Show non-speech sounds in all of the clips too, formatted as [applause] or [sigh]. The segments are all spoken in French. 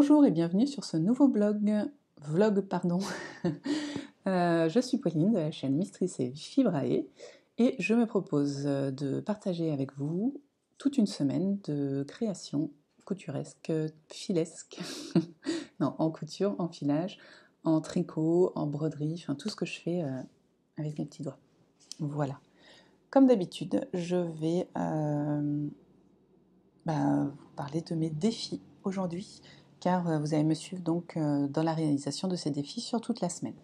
Bonjour et bienvenue sur ce nouveau blog, vlog pardon. [laughs] Euh, je suis Pauline de la chaîne Mistrice et Fibrae et je me propose de partager avec vous toute une semaine de création couturesque, filesque, [laughs] non, en couture, en filage, en tricot, en broderie, enfin tout ce que je fais euh, avec mes petits doigts. Voilà. Comme d'habitude, je vais euh, bah, vous parler de mes défis aujourd'hui car euh, vous allez me suivre donc euh, dans la réalisation de ces défis sur toute la semaine.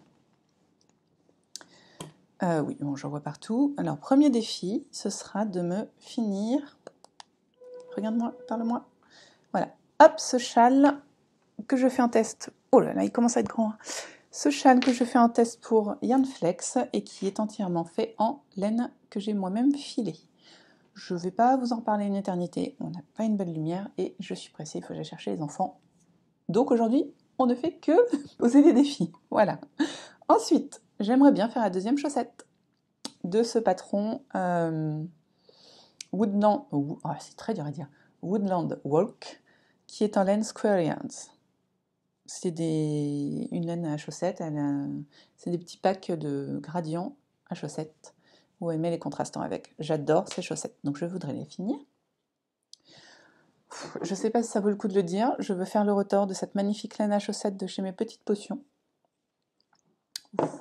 Euh, oui, bon, j'en vois partout. Alors, premier défi, ce sera de me finir. Regarde-moi, parle-moi. Voilà. Hop, ce châle que je fais en test. Oh là là, il commence à être grand. Ce châle que je fais en test pour Flex et qui est entièrement fait en laine que j'ai moi-même filée. Je ne vais pas vous en parler une éternité, on n'a pas une bonne lumière et je suis pressée, il faut que j'aille chercher les enfants donc aujourd'hui, on ne fait que [laughs] poser des défis. Voilà. Ensuite, j'aimerais bien faire la deuxième chaussette de ce patron euh, Woodland. Ah, c'est très dur à dire. Woodland Walk, qui est en laine Squarians. C'est une laine à chaussettes. c'est des petits packs de gradients à chaussettes où elle met les contrastants avec. J'adore ces chaussettes, donc je voudrais les finir je sais pas si ça vaut le coup de le dire, je veux faire le retort de cette magnifique laine à chaussettes de chez mes petites potions.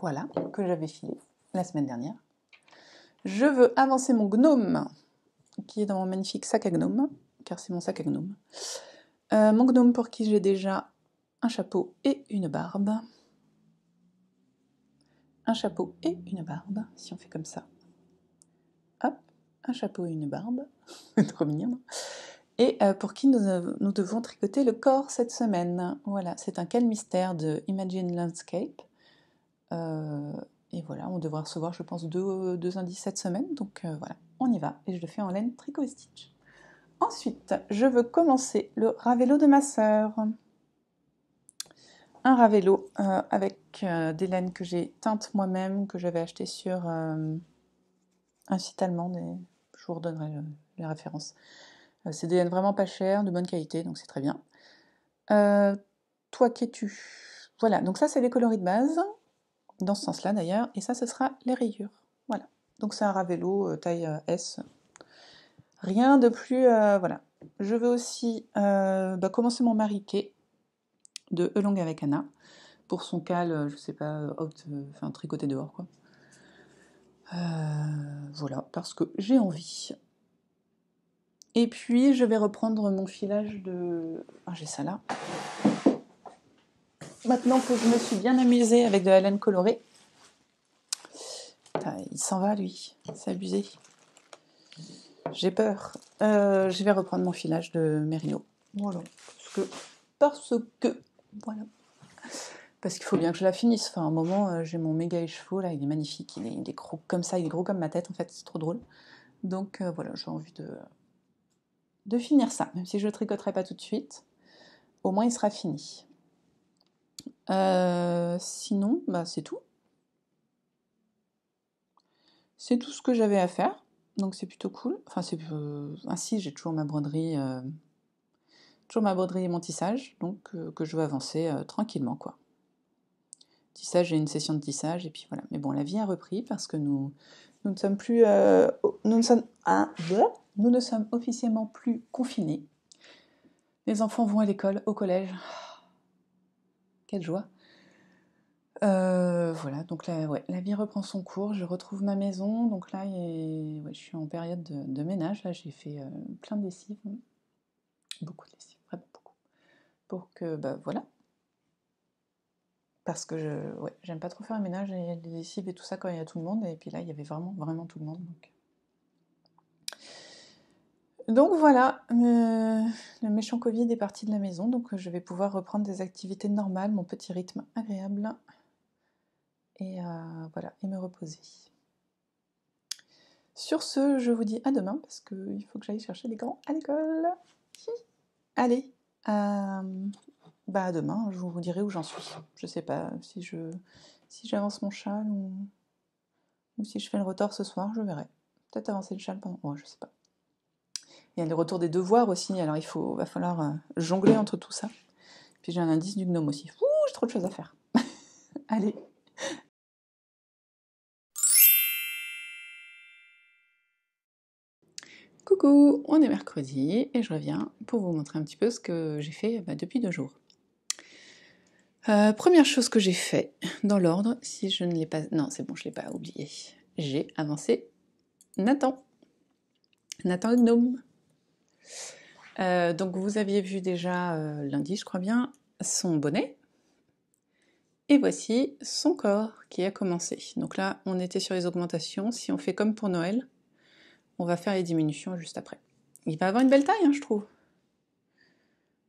Voilà, que j'avais filé la semaine dernière. Je veux avancer mon gnome, qui est dans mon magnifique sac à gnome, car c'est mon sac à gnome. Euh, mon gnome pour qui j'ai déjà un chapeau et une barbe. Un chapeau et une barbe, si on fait comme ça. Hop, un chapeau et une barbe. [laughs] Trop mignon et euh, pour qui euh, nous, devons tricoter le corps cette semaine. Voilà, c'est un quel mystère de Imagine Landscape. Euh, et voilà, on devra recevoir, je pense, deux, indices cette semaine. Donc voilà, on y va. Et je le fais en laine tricot stitch. Ensuite, je veux commencer le Ravello de ma sœur. Un Ravello avec des laines que j'ai teintes moi-même, que j'avais achetées sur un site allemand. Je vous redonnerai les références. Euh, c'est des vraiment pas cher, de bonne qualité, donc c'est très bien. Euh, toi, qu'es-tu Voilà, donc ça, c'est les coloris de base, dans ce sens-là d'ailleurs, et ça, ce sera les rayures. Voilà, donc c'est un Ravello euh, taille S. Rien de plus, voilà. Je veux aussi bah, commencer mon mariqué de Elong avec Anna, pour son cal, je sais pas, out, enfin tricoté dehors, quoi. voilà, parce que j'ai envie. Et puis je vais reprendre mon filage de... Ah j'ai ça là. Maintenant que je me suis bien amusée avec de la laine colorée. il s'en va lui, c'est abusé. J'ai peur. Euh, je vais reprendre mon filage de Merino. Voilà. Parce que... Parce que... Voilà. Parce qu'il faut bien que je la finisse. Enfin, un moment, euh, j'ai mon méga écheveau, là, il est magnifique. Il est, gros comme ça, il est gros comme ma tête, en fait, c'est trop drôle. Donc euh, voilà, j'ai envie de, de finir ça, même si je ne tricoterai pas tout de suite, au moins il sera fini. Euh, sinon, bah, c'est tout. C'est tout ce que j'avais à faire, donc c'est plutôt cool. Enfin, c'est euh, ainsi, j'ai toujours ma broderie, euh, toujours ma broderie et mon tissage, donc que je veux avancer tranquillement, quoi. Tissage, j'ai une session de tissage, et puis voilà. Mais bon, la vie a repris parce que nous, nous ne sommes plus, nous ne sommes, deux. Hein, nous ne sommes officiellement plus confinés. Les enfants vont à l'école, au collège. Ah, quelle joie. Euh, voilà, donc la, la vie reprend son cours. Je retrouve ma maison. Donc là, je suis en période de, ménage. Là, j'ai fait euh, plein de lessives. Beaucoup de lessives, vraiment beaucoup. Pour que, bah voilà. Parce que je, ouais, j'aime pas trop faire un ménage et les lessives et tout ça quand il y a tout le monde. Et puis là, il y avait vraiment, vraiment tout le monde. Donc donc voilà, le méchant Covid est parti de la maison, donc euh, je vais pouvoir reprendre des activités normales, mon petit rythme agréable, et euh, voilà, et me reposer. Sur ce, je vous dis à demain parce qu'il faut que j'aille chercher les grands à l'école. Allez, euh, bah à demain, je vous dirai où j'en suis. Je sais pas si je si j'avance mon châle ou, si je fais le retard ce soir, je verrai. Peut-être avancer le châle pendant. Ouais, je sais pas. Il y a le retour des devoirs aussi, alors il faut, va falloir euh, jongler entre tout ça. Puis j'ai un indice du gnome aussi. Ouh, j'ai trop de choses à faire. [laughs] Allez. Coucou, on est mercredi et je reviens pour vous montrer un petit peu ce que j'ai fait bah, depuis deux jours. Euh, première chose que j'ai fait, dans l'ordre, si je ne l'ai pas... Non, c'est bon, je ne l'ai pas oublié. J'ai avancé Nathan. Nathan le gnome. Euh, donc vous aviez vu déjà euh, lundi, je crois bien, son bonnet. Et voici son corps qui a commencé. Donc là, on était sur les augmentations. Si on fait comme pour Noël, on va faire les diminutions juste après. Il va avoir une belle taille, hein, je trouve.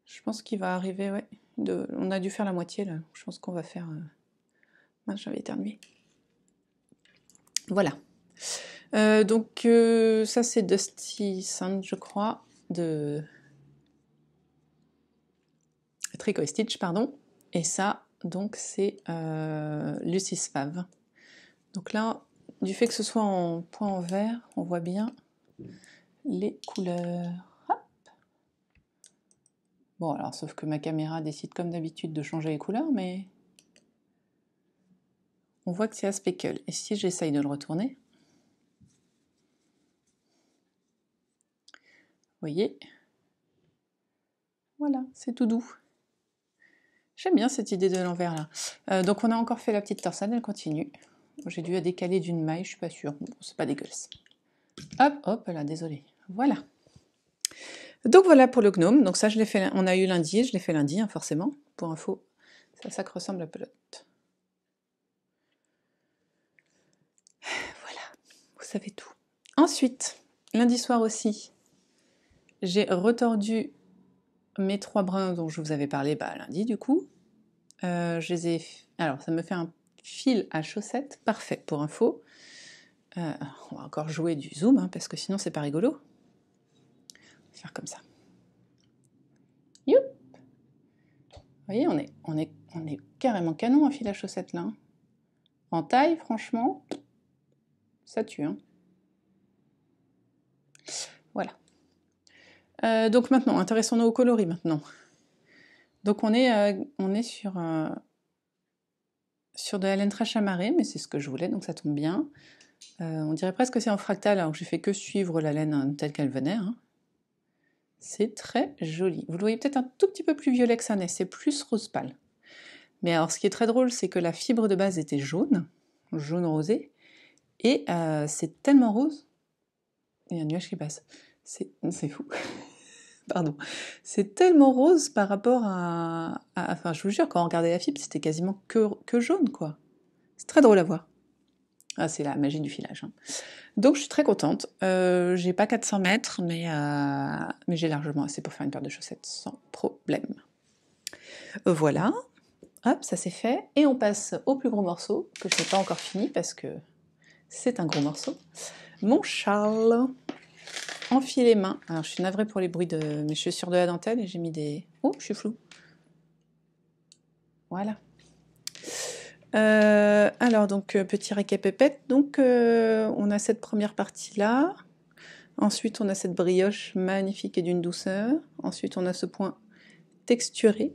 Je pense qu'il va arriver, ouais. On a dû faire la moitié, là. Je pense qu'on va faire... Euh, j'avais éternué. Voilà. donc ça c'est Dusty Sun, je crois de Tricot Stitch, pardon. Et ça, donc c'est euh, Lucis Fave. Donc là, du fait que ce soit en point en vert, on voit bien les couleurs. Bon, alors, sauf que ma caméra décide comme d'habitude de changer les couleurs, mais on voit que c'est à speckle. Et si j'essaye de le retourner, voyez Voilà, c'est tout doux. J'aime bien cette idée de l'envers là. Euh, donc on a encore fait la petite torsade, elle continue. J'ai dû la décaler d'une maille, je suis pas sûre. c'est pas dégueulasse. Hop, hop, là, désolé. Voilà. Donc voilà pour le gnome. Donc ça, je l'ai fait, on a eu lundi, je l'ai fait lundi, hein, forcément. Pour info, ça, ça ressemble à pelote. Voilà, vous savez tout. Ensuite, lundi soir aussi, j'ai retordu mes trois brins dont je vous avais parlé bah, lundi du coup. Euh, je les Alors ça me fait un fil à chaussettes, parfait pour info. Euh, on va encore jouer du zoom hein, parce que sinon c'est pas rigolo. On va faire comme ça. Youp Vous voyez, on est, on, est, on est carrément canon en fil à chaussettes là. Hein. En taille, franchement, ça tue. Hein. Euh, donc maintenant, intéressons-nous aux coloris maintenant. Donc on est, euh, sur, euh, sur de la laine très chamarrée, mais c'est ce que je voulais, donc ça tombe bien. on dirait presque que c'est en fractal, alors j'ai fait que suivre la laine telle qu'elle venait. Hein. C'est très joli. Vous le voyez peut-être un tout petit peu plus violet que ça n'est, c'est plus rose pâle. Mais alors ce qui est très drôle, c'est que la fibre de base était jaune, jaune rosé, et c'est tellement rose, il y a un nuage qui passe. C'est fou. Pardon. C'est tellement rose par rapport à, Enfin, je vous jure, quand on regardait la fibre, c'était quasiment que, jaune, quoi. C'est très drôle à voir. Ah, c'est la magie du filage. Hein. Donc, je suis très contente. Euh, j'ai pas 400 mètres, mais, euh, mais j'ai largement assez pour faire une paire de chaussettes sans problème. voilà. Hop, ça c'est fait. Et on passe au plus gros morceau, que je n'ai pas encore fini parce que c'est un gros morceau. Mon Charles enfiler les mains. Alors, je suis navrée pour les bruits de mes chaussures de la dentelle et j'ai mis des. Oh, je suis floue. Voilà. Euh, alors, donc, euh, petit récapépète. Donc, euh, on a cette première partie-là. Ensuite, on a cette brioche magnifique et d'une douceur. Ensuite, on a ce point texturé.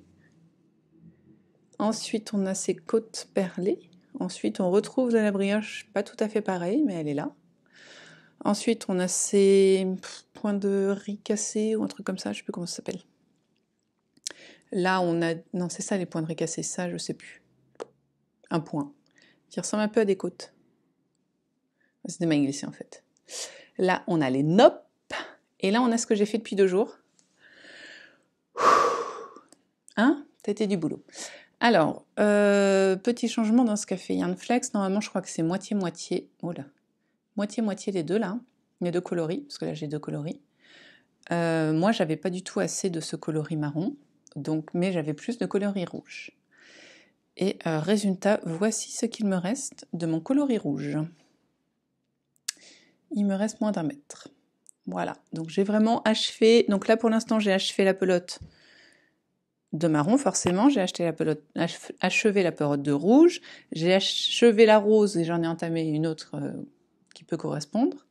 Ensuite, on a ces côtes perlées. Ensuite, on retrouve de la brioche, pas tout à fait pareille, mais elle est là. Ensuite, on a ces points de ricassé ou un truc comme ça, je sais plus comment ça s'appelle. Là, on a... Non, c'est ça les points de ricassé, ça, je sais plus. Un point, qui ressemble un peu à des côtes. C'est des mailles glissées, en fait. Là, on a les nopes. Et là, on a ce que j'ai fait depuis deux jours. Hein T'as été du boulot. Alors, euh, petit changement dans ce café Yarn Flex. Normalement, je crois que c'est moitié-moitié. Oh là, moitié-moitié les deux là, les deux coloris, parce que là j'ai deux coloris. Euh, moi j'avais pas du tout assez de ce coloris marron, donc, mais j'avais plus de coloris rouge. Et euh, résultat, voici ce qu'il me reste de mon coloris rouge. Il me reste moins d'un mètre. Voilà, donc j'ai vraiment achevé. Donc là pour l'instant j'ai achevé la pelote de marron, forcément. J'ai acheté la pelote, achevé la pelote de rouge. J'ai achevé la rose et j'en ai entamé une autre euh, peut correspondre.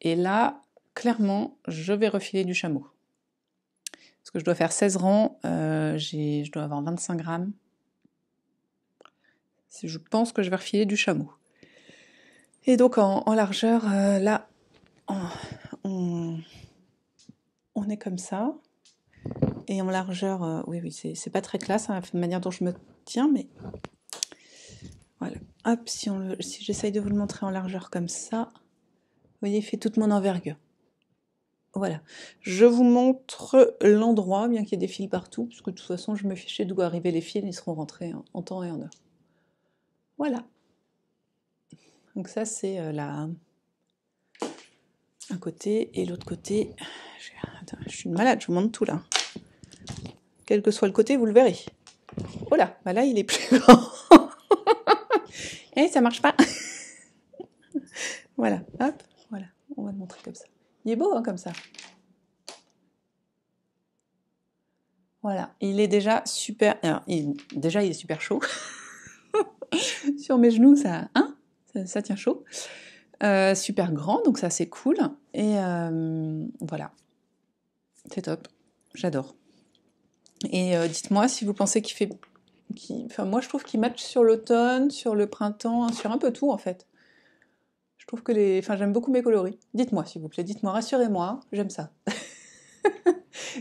Et là, clairement, je vais refiler du chameau. Parce que je dois faire 16 rangs, euh, je dois avoir 25 grammes. Je pense que je vais refiler du chameau. Et donc en, largeur, euh, là, on, est comme ça. Et en largeur, euh, oui, oui, c'est pas très classe hein, la manière dont je me tiens, mais voilà, Hop, si, si j'essaye de vous le montrer en largeur comme ça, vous voyez, il fait toute mon envergure. Voilà. Je vous montre l'endroit, bien qu'il y ait des fils partout, puisque de toute façon, je me fichais d'où arriver les fils, ils seront rentrés en temps et en heure. Voilà. Donc ça, c'est euh, la... un côté, et l'autre côté... Attends, je suis malade, je vous montre tout là. Quel que soit le côté, vous le verrez. Voilà, oh bah là, il est plus grand. Eh, ça marche pas [laughs] Voilà, hop, voilà, on va le montrer comme ça. Il est beau hein, comme ça. Voilà, il est déjà super. Alors, euh, il, déjà, il est super chaud. [laughs] Sur mes genoux, ça, hein, ça, tient chaud. Euh, super grand, donc ça c'est cool. Et euh, voilà, c'est top, j'adore. Et dites-moi si vous pensez qu'il fait enfin moi je trouve qu'ils matchent sur l'automne, sur le printemps, sur un peu tout en fait. Je trouve que les, enfin j'aime beaucoup mes coloris. Dites-moi s'il vous plaît, dites-moi, rassurez-moi, j'aime ça. [laughs]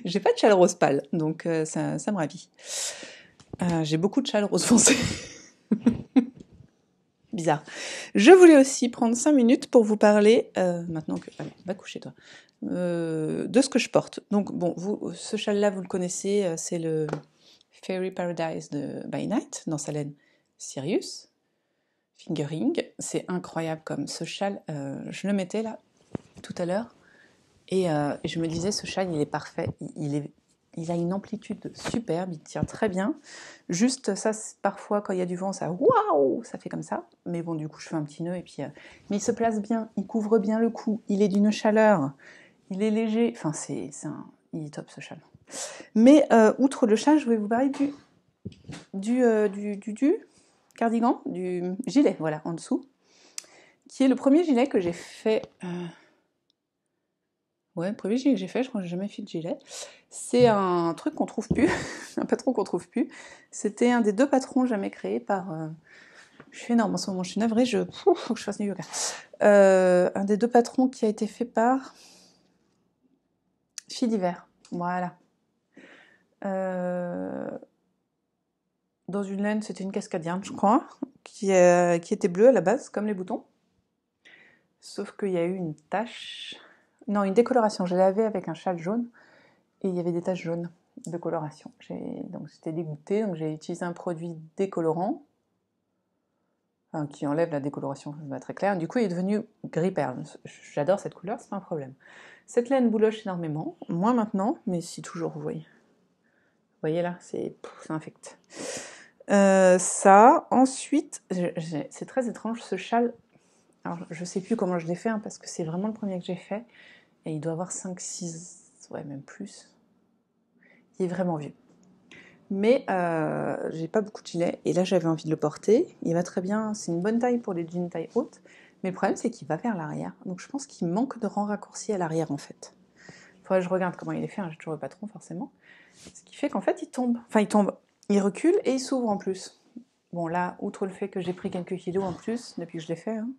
J'ai pas de châle rose pâle, donc euh, ça, me ravit. Euh, j'ai beaucoup de châle rose foncé. [laughs] Bizarre. Je voulais aussi prendre 5 minutes pour vous parler, euh, maintenant que... Allez, va coucher toi, de ce que je porte. Donc bon, vous, ce châle-là, vous le connaissez, c'est le Fairy Paradise de By Night dans sa laine Sirius. Fingering, c'est incroyable comme ce euh, châle. je le mettais là tout à l'heure et euh, je me disais ce châle il est parfait, il, est, il a une amplitude superbe, il tient très bien. Juste ça, parfois quand il y a du vent, ça waouh, ça fait comme ça. Mais bon, du coup, je fais un petit nœud et puis. Euh, mais il se place bien, il couvre bien le cou, il est d'une chaleur, il est léger. Enfin, c'est, il est top ce châle. Mais euh, outre le chat, je vais vous parler euh, du, du, cardigan, du gilet, voilà, en dessous, qui est le premier gilet que j'ai fait. Euh, ouais, le premier gilet que j'ai fait, je crois que j'ai jamais fait de gilet. C'est un truc qu'on trouve plus, [laughs] un patron qu'on trouve plus. C'était un des deux patrons jamais créés par. Je suis énorme en ce moment, je suis navrée, je. faut que je fasse du yoga. un des deux patrons qui a été fait par. Fille d'hiver. Voilà. Euh, dans une laine, c'était une cascadienne, je crois, qui, euh, qui, était bleue à la base, comme les boutons. Sauf qu'il y a eu une tache. Non, une décoloration. Je l'avais avec un châle jaune et il y avait des taches jaunes de coloration. Donc c'était dégoûté, donc j'ai utilisé un produit décolorant hein, qui enlève la décoloration, c'est très clair. Du coup, il est devenu gris perle. J'adore cette couleur, c'est pas un problème. Cette laine bouloche énormément, moins maintenant, mais si toujours, vous voyez. Vous voyez là, c'est infect. Euh, ça, ensuite, c'est très étrange ce châle. Alors, je sais plus comment je l'ai fait hein, parce que c'est vraiment le premier que j'ai fait. Et il doit avoir 5, 6, ouais, même plus. Il est vraiment vieux. Mais euh, j'ai pas beaucoup de gilets et là j'avais envie de le porter. Il va très bien, c'est une bonne taille pour les jeans taille haute. Mais le problème c'est qu'il va vers l'arrière. Donc je pense qu'il manque de rang raccourci à l'arrière en fait. Faudrait que je regarde comment il est fait, hein. j'ai toujours le patron forcément. Ce qui fait qu'en fait, il tombe. Enfin, il tombe. Il recule et il s'ouvre en plus. Bon, là, outre le fait que j'ai pris quelques kilos en plus depuis que je l'ai fait, hein,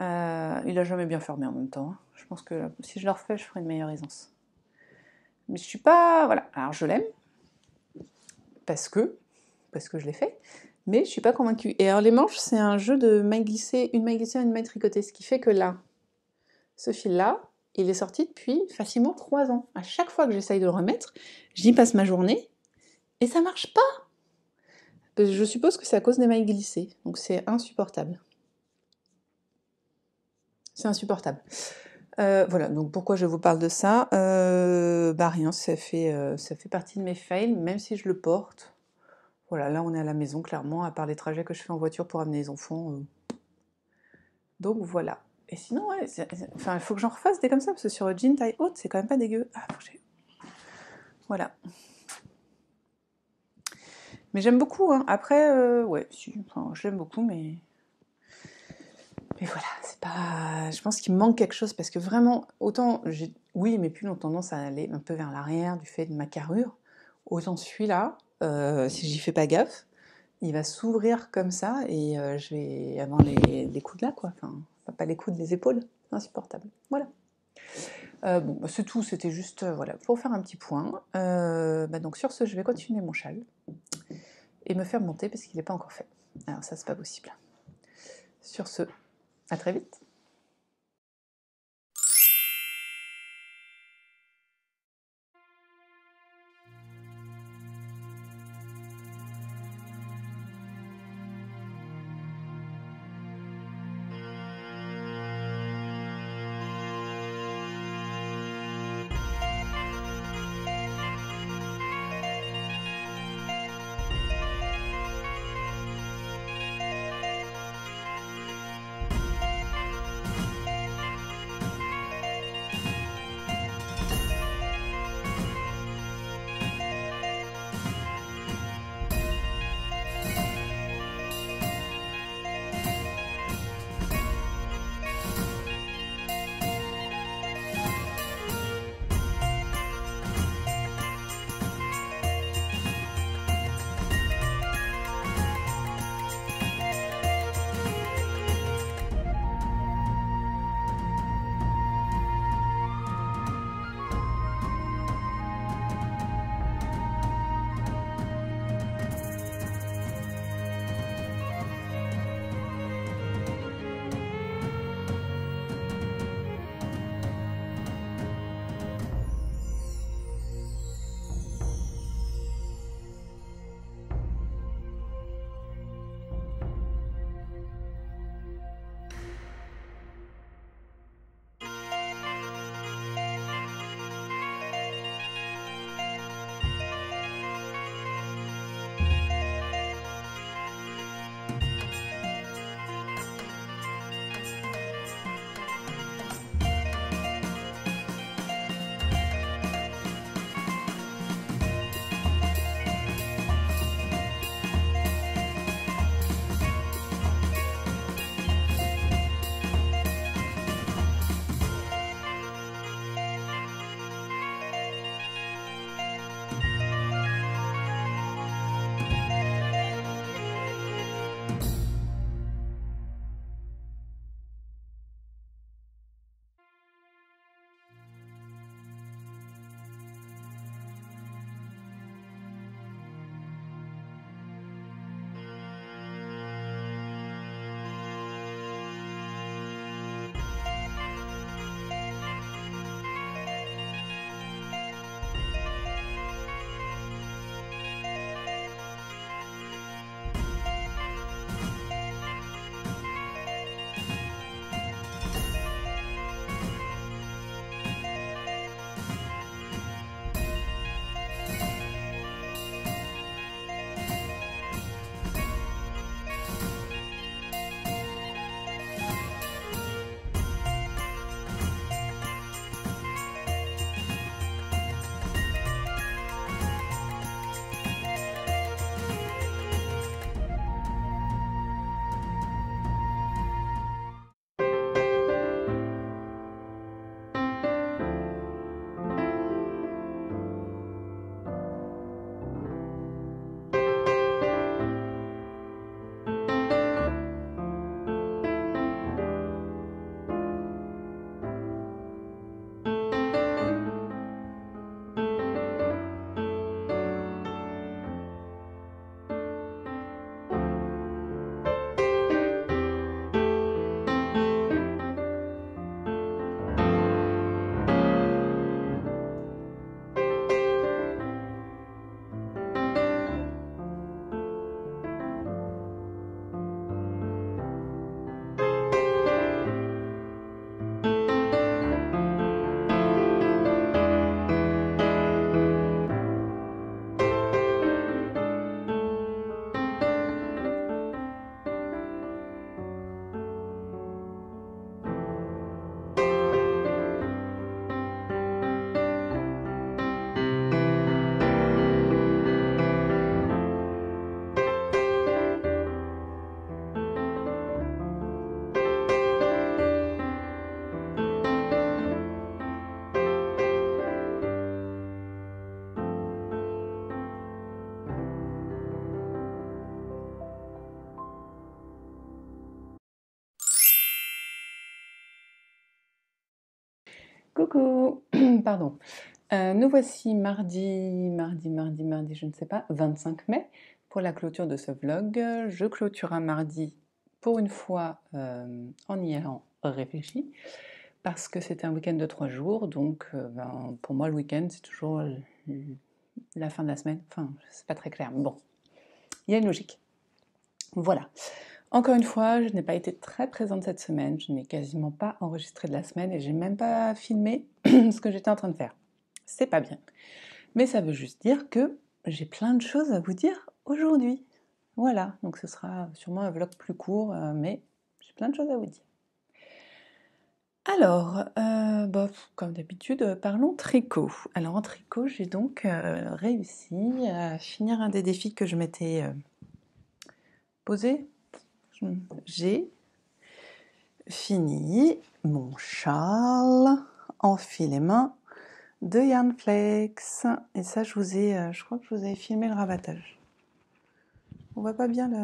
euh, il a jamais bien fermé en même temps. Hein. Je pense que si je le refais, je ferai une meilleure aisance. Mais je suis pas. Voilà. Alors, je l'aime. Parce que. Parce que je l'ai fait. Mais je suis pas convaincue. Et alors, les manches, c'est un jeu de maille glissée, une maille glissée, une maille tricotée. Ce qui fait que là, ce fil-là, il est sorti depuis facilement 3 ans. À chaque fois que j'essaye de le remettre, j'y passe ma journée et ça marche pas. Je suppose que c'est à cause des mailles glissées, donc c'est insupportable. C'est insupportable. Euh, voilà, donc pourquoi je vous parle de ça euh, Bah rien, ça fait, euh, ça fait partie de mes fails, même si je le porte. Voilà, là on est à la maison, clairement, à part les trajets que je fais en voiture pour amener les enfants. Donc voilà. Et sinon, ouais, il faut que j'en refasse des comme ça, parce que sur le jean taille haute, c'est quand même pas dégueu. Ah, Voilà. Mais j'aime beaucoup, hein. Après, euh, ouais, si, je l'aime beaucoup, mais. Mais voilà, c'est pas. Je pense qu'il me manque quelque chose, parce que vraiment, autant, oui, mes pulls ont tendance à aller un peu vers l'arrière du fait de ma carrure, autant celui-là, euh, si j'y fais pas gaffe, il va s'ouvrir comme ça, et euh, je vais avoir les, coups de là, quoi. Enfin pas les coudes, les épaules, insupportable. Voilà. Euh, bon, bah, c'est tout, c'était juste euh, voilà, pour faire un petit point. Euh, bah, donc sur ce, je vais continuer mon châle et me faire monter parce qu'il n'est pas encore fait. Alors ça, c'est pas possible. Sur ce, à très vite. Coucou [clears throat] Pardon. Euh, nous voici mardi, mardi, mardi, mardi, je ne sais pas, 25 mai, pour la clôture de ce vlog. Je clôture un mardi, pour une fois, euh, en y allant réfléchi, parce que c'était un week-end de trois jours, donc euh, ben, pour moi, le week-end, c'est toujours la fin de la semaine. Enfin, c'est pas très clair, mais bon, il y a une logique. Voilà. Encore une fois, je n'ai pas été très présente cette semaine, je n'ai quasiment pas enregistré de la semaine et j'ai même pas filmé [clears throat] ce que j'étais en train de faire. C'est pas bien. Mais ça veut juste dire que j'ai plein de choses à vous dire aujourd'hui. Voilà, donc ce sera sûrement un vlog plus court, euh, mais j'ai plein de choses à vous dire. Alors, euh, bof, comme d'habitude, parlons tricot. Alors en tricot, j'ai donc euh, réussi à finir un des défis que je m'étais posé j'ai fini mon châle en les main de Yarnflex. Et ça, je vous ai, euh, je crois que je vous ai filmé le ravatage. On voit pas bien le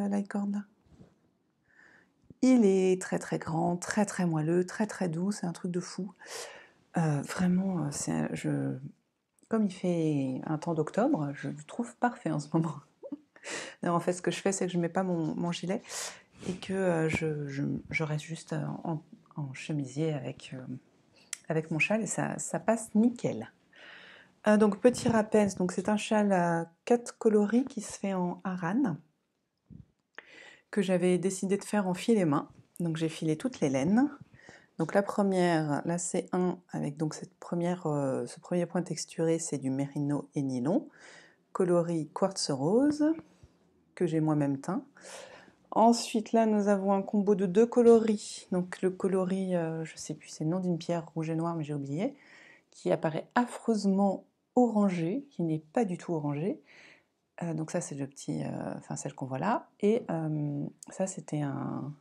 Il est très très grand, très très moelleux, très très doux, c'est un truc de fou. Euh, vraiment, euh, je, comme il fait un temps d'octobre, je le trouve parfait en ce moment. [laughs] en fait, ce que je fais, c'est que je ne mets pas mon gilet et que euh, je, reste juste euh, en, chemisier euh, avec, mon châle et ça, passe nickel. donc petit rappel, c'est un châle à 4 coloris qui se fait en aran que j'avais décidé de faire en filet main. Donc j'ai filé toutes les laines. Donc la première, là c'est un avec donc cette ce premier point texturé, c'est du mérino et nylon, coloris quartz rose que j'ai moi-même teint. Ensuite, là, nous avons un combo de deux coloris. Donc, le coloris, euh, je ne sais plus, c'est le nom d'une pierre rouge et noire, mais j'ai oublié, qui apparaît affreusement orangé, qui n'est pas du tout orangé. Euh, donc, ça, c'est le petit, euh, enfin, celle qu'on voit là. Et ça, c'était un,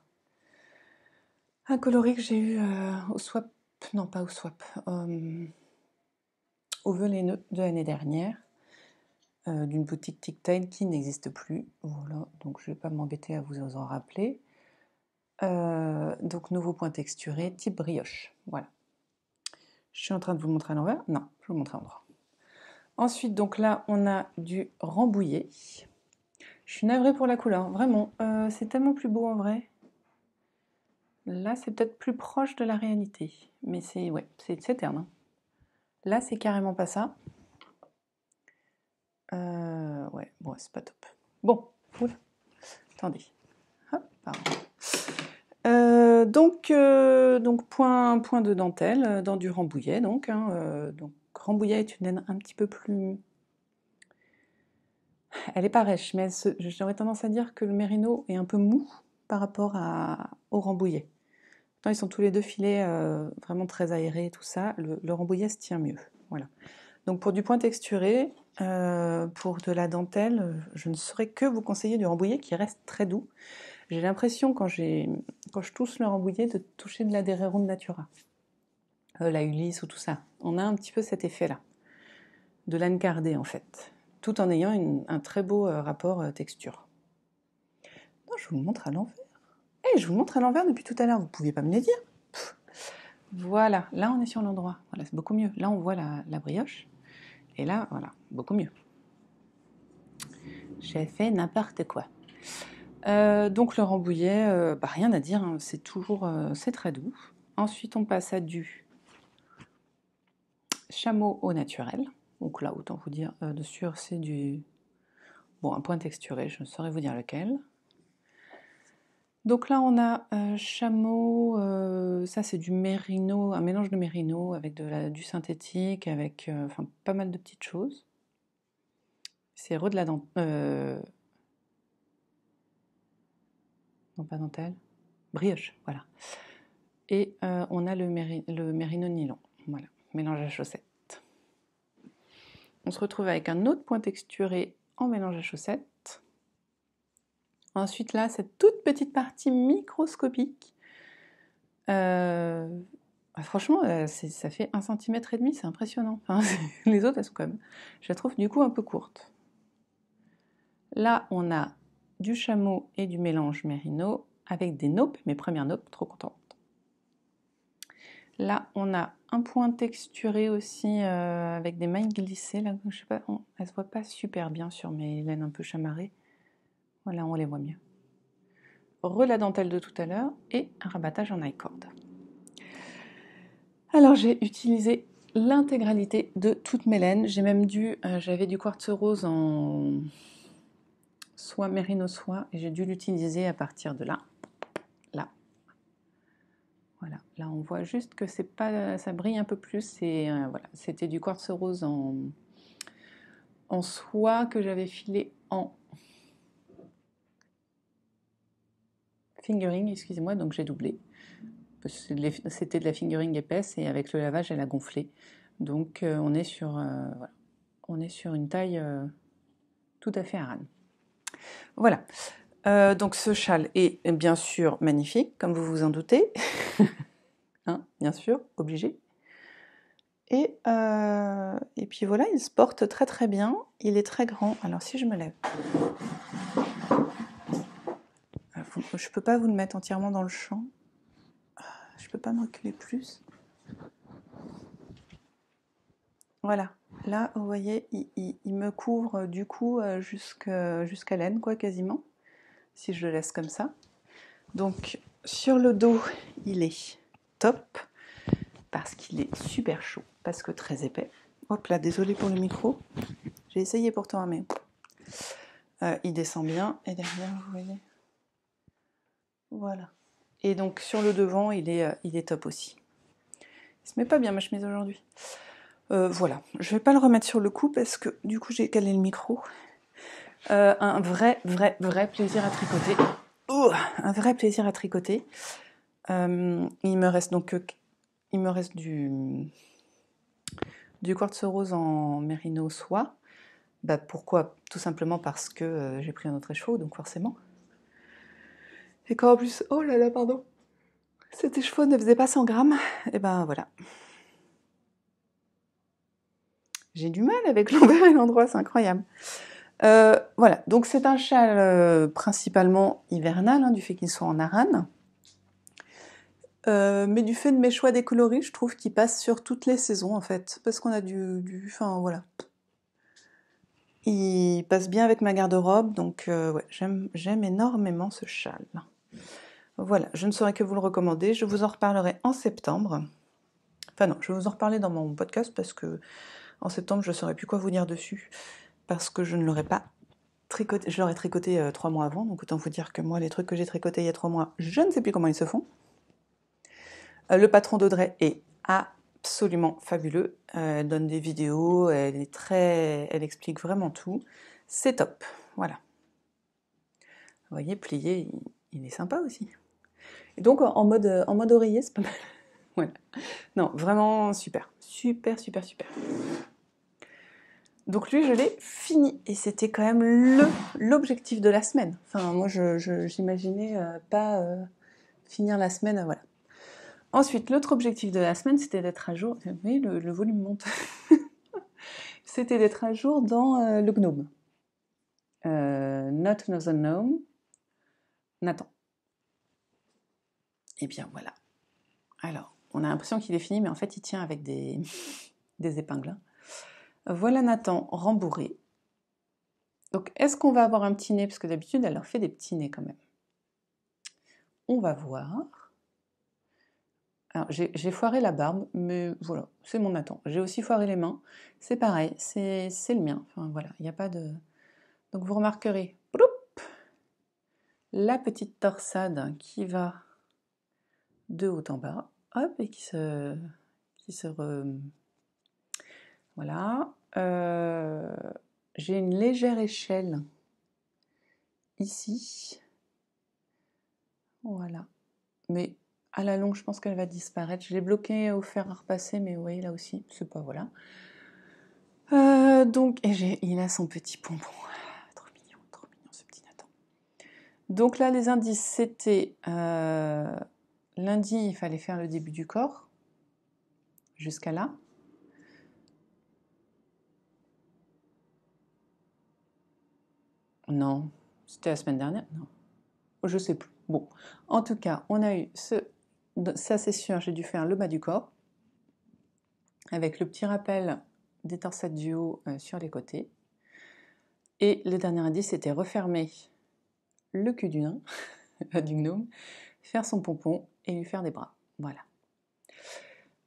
coloris que j'ai eu au swap, non, pas au swap, au volet de l'année dernière. Euh, d'une boutique Tic-Tac qui n'existe plus. Voilà, donc je ne vais pas m'embêter à vous en rappeler. Euh, donc nouveau point texturé type brioche. Voilà. Je suis en train de vous montrer à l'envers. Non, je vous le montre à l'endroit. Ensuite, donc là, on a du rambouillé. Je suis navrée pour la couleur, vraiment. Euh, c'est tellement plus beau en vrai. Là, c'est peut-être plus proche de la réalité. Mais c'est ouais, c'est terne. Hein. Là, c'est carrément pas ça. Euh, ouais, bon, c'est pas top. Bon, attendez. Euh, donc, euh, donc point, point de dentelle dans du rambouillet. Donc, hein, donc rambouillet est une naine un petit peu plus. Elle est pas rêche, mais j'aurais tendance à dire que le mérino est un peu mou par rapport à... au rambouillet. ils sont tous les deux filets vraiment très aérés, tout ça. Le, le rambouillet se tient mieux. Voilà. Donc pour du point texturé, euh, pour de la dentelle, je ne saurais que vous conseiller du rambouillet qui reste très doux. J'ai l'impression, quand, quand je touche le rambouillet, de toucher de la Dererum Natura, euh, la Ulysse ou tout ça. On a un petit peu cet effet-là, de l'encardé en fait, tout en ayant un très beau euh, rapport texture. je vous montre à l'envers. Eh, je vous montre à l'envers depuis tout à l'heure, vous ne pouviez pas me le dire Voilà, là on est sur l'endroit, voilà, c'est beaucoup mieux. Là on voit la brioche. Et là, voilà, beaucoup mieux. J'ai fait n'importe quoi. Euh, donc le rambouillet, euh, bah, rien à dire, hein, c'est toujours euh, c'est très doux. Ensuite, on passe à du chameau au naturel. Donc là, autant vous dire, de sûr, c'est du bon un point texturé. Je ne saurais vous dire lequel. Donc là, on a euh, chameau, euh, ça c'est du mérino, un mélange de mérino avec du synthétique, avec euh, enfin, pas mal de petites choses. C'est re de la Non, pas dentelle. Brioche, voilà. Et on a le, le mérino nylon, voilà, mélange à chaussettes. On se retrouve avec un autre point texturé en mélange à chaussettes. Ensuite, là, cette toute petite partie microscopique, euh, ah, franchement, euh, ça fait un centimètre et demi, c'est impressionnant. [laughs] les autres, elles sont quand même, je la trouve du coup un peu courte. Là, on a du chameau et du mélange mérino avec des nopes, mes premières nopes, trop contente. Là, on a un point texturé aussi euh, avec des mailles glissées. Là, je sais pas, elle se voit pas super bien sur mes laines un peu chamarrées. Voilà, on les voit mieux. Re dentelle de tout à l'heure et un rabattage en icord. Alors j'ai utilisé l'intégralité de toutes mes laines. J'ai même dû, euh, j'avais du quartz rose en soie mérino soie et j'ai dû l'utiliser à partir de là. Là. Voilà, là on voit juste que c'est pas ça brille un peu plus et euh, voilà, c'était du quartz rose en en soie que j'avais filé en Fingering, excusez-moi, donc j'ai doublé. C'était de la fingering épaisse et avec le lavage, elle a gonflé. Donc euh, on, est sur, euh, on est sur une taille euh, tout à fait arane. Voilà. donc ce châle est bien sûr magnifique, comme vous vous en doutez. [laughs] Hein, bien sûr, obligé. Et, et puis voilà, il se porte très très bien. Il est très grand. Alors si je me lève. Je je peux pas vous le mettre entièrement dans le champ. Ah, je peux pas me plus. Voilà. Là, vous voyez, il, me couvre euh, du coup euh, jusqu'à l'aine, quoi, quasiment, si je le laisse comme ça. Donc, sur le dos, il est top, parce qu'il est super chaud, parce que très épais. Hop là, désolé pour le micro. J'ai essayé pourtant, hein, mais euh, il descend bien. Et derrière, vous voyez, voilà. Et donc sur le devant, il est, euh, il est top aussi. Il se met pas bien ma chemise aujourd'hui. Euh, voilà, je vais pas le remettre sur le coup parce que du coup j'ai calé le micro. Euh, un vrai, vrai, vrai plaisir à tricoter. Oh, un vrai plaisir à tricoter. il me reste donc il me reste du du quartz rose en mérino soie. Bah pourquoi Tout simplement parce que j'ai pris un autre écheveau, donc forcément. Et quand en plus, oh là là, pardon, cet écheveau ne faisait pas 100 grammes, et eh ben voilà. J'ai du mal avec [laughs] l'envers et l'endroit, c'est incroyable. Euh, voilà, donc c'est un châle euh, principalement hivernal, hein, du fait qu'il soit en arane. Euh, mais du fait de mes choix des coloris, je trouve qu'il passe sur toutes les saisons en fait, parce qu'on a du, enfin voilà, il passe bien avec ma garde-robe, donc j'aime énormément ce châle. Voilà, je ne saurais que vous le recommander. Je vous en reparlerai en septembre. Enfin non, je vais vous en reparler dans mon podcast parce que en septembre, je ne saurais plus quoi vous dire dessus parce que je ne l'aurais pas tricoté. Je l'aurais tricoté euh, trois mois avant, donc autant vous dire que moi, les trucs que j'ai tricotés il y a trois mois, je ne sais plus comment ils se font. Euh, le patron d'Audrey est absolument fabuleux. Euh, elle donne des vidéos, elle est très, elle explique vraiment tout. C'est top, voilà. Vous voyez, plié, il est sympa aussi. donc en mode, en mode oreiller, c'est pas mal. [laughs] voilà. Non, vraiment super. Super, super, super. Donc lui, je l'ai fini. Et c'était quand même le l'objectif de la semaine. Enfin, moi, j'imaginais je, euh, pas euh, finir la semaine, voilà. Ensuite, l'autre objectif de la semaine, c'était d'être à jour. Vous le, volume monte. [laughs] c'était d'être à jour dans euh, le gnome. Not Another Gnome, Nathan. Et eh bien voilà. Alors, on a l'impression qu'il est fini, mais en fait, il tient avec des, [laughs] épingles. Hein. Voilà Nathan rembourré. Donc, est-ce qu'on va avoir un petit nez Parce que d'habitude, elle leur fait des petits nez quand même. On va voir. Alors, j'ai foiré la barbe, mais voilà, c'est mon Nathan. J'ai aussi foiré les mains. C'est pareil, c'est le mien. Enfin, voilà, il n'y a pas de... Donc, vous remarquerez, la petite torsade qui va de haut en bas, hop, et qui se, qui se Voilà. Euh, j'ai une légère échelle ici. Voilà. Mais à la longue, je pense qu'elle va disparaître. Je l'ai bloquée au fer à repasser, mais vous voyez là aussi, c'est pas voilà. Euh, donc, et il a son petit pompon. Donc là, les indices, c'était euh, lundi, il fallait faire le début du corps, jusqu'à là. Non, c'était la semaine dernière, non. Je sais plus. Bon, en tout cas, on a eu ce... Ça c'est sûr, j'ai dû faire le bas du corps, avec le petit rappel des torsettes du haut euh, sur les côtés. Et le dernier indice, était refermé le cul du nain, [laughs] du gnome, faire son pompon et lui faire des bras. Voilà.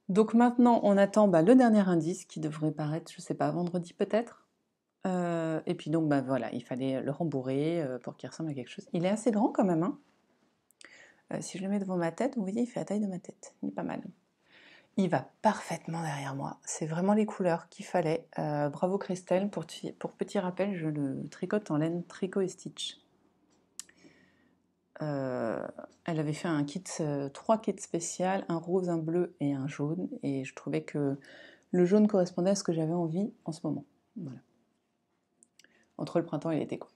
Donc maintenant, on attend bah, le dernier indice qui devrait paraître, je sais pas, vendredi peut-être. Euh, et puis donc, bah, voilà, il fallait le rembourrer euh, pour qu'il ressemble à quelque chose. Il est assez grand quand même. Hein. Euh, si je le mets devant ma tête, vous voyez, il fait la taille de ma tête. Il est pas mal. Il va parfaitement derrière moi. C'est vraiment les couleurs qu'il fallait. bravo Christelle. Pour, pour petit rappel, je le tricote en laine Tricot et Stitch. Euh, elle avait fait un kit, euh, trois kits spéciaux, un rose, un bleu et un jaune. Et je trouvais que le jaune correspondait à ce que j'avais envie en ce moment. Entre le printemps et l'été, quoi.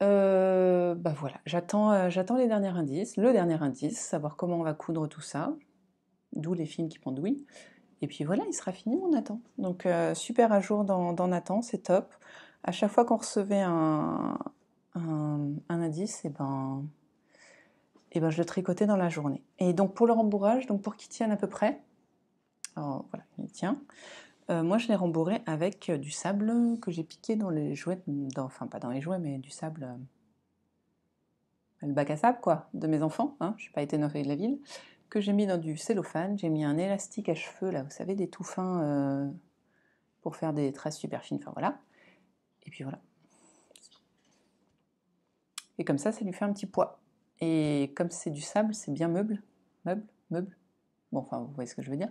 Euh, bah voilà, j'attends, j'attends les derniers indices. Le dernier indice, savoir comment on va coudre tout ça. D'où les films qui pendouillent. Et puis voilà, il sera fini mon Nathan. Donc super à jour dans, dans Nathan, c'est top. À chaque fois qu'on recevait un, un, indice, et eh ben, et eh ben je le tricotais dans la journée. Et donc pour le rembourrage, donc pour qu'il tienne à peu près, alors voilà, il tient. Euh, moi, je l'ai rembourré avec euh, du sable que j'ai piqué dans les jouets, dans, enfin pas dans les jouets, mais du sable, euh, le bac à sable quoi, de mes enfants. Hein, je suis pas été nourrie de la ville. Que j'ai mis dans du cellophane, j'ai mis un élastique à cheveux là, vous savez, des tout fins pour faire des traces super fines. Enfin voilà. Et puis voilà. Et comme ça, ça lui fait un petit poids. Et comme c'est du sable, c'est bien meuble. Meuble, meuble. Bon, enfin, vous voyez ce que je veux dire.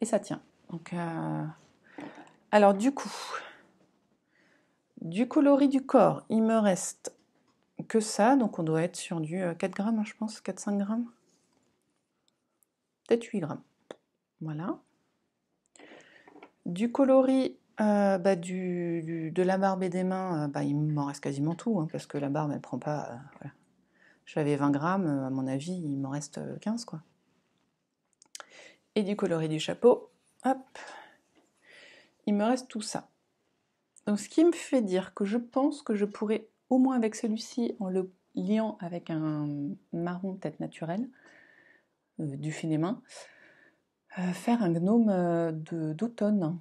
Et ça tient. Donc, euh, alors du coup, du coloris du corps, il me reste que ça. Donc, on doit être sur du 4 euh, grammes, hein, je pense. 4-5 grammes. Peut-être 8 grammes. Voilà. Du coloris euh, bah, de la barbe et des mains, euh, bah, il m'en reste quasiment tout, hein, parce que la barbe, elle prend pas. Euh, J'avais 20 grammes, à mon avis, il m'en reste 15, quoi. Et du coloré du chapeau, hop, il me reste tout ça. Donc, ce qui me fait dire que je pense que je pourrais, au moins avec celui-ci, en le liant avec un marron tête naturelle, du fin des mains, faire un gnome d'automne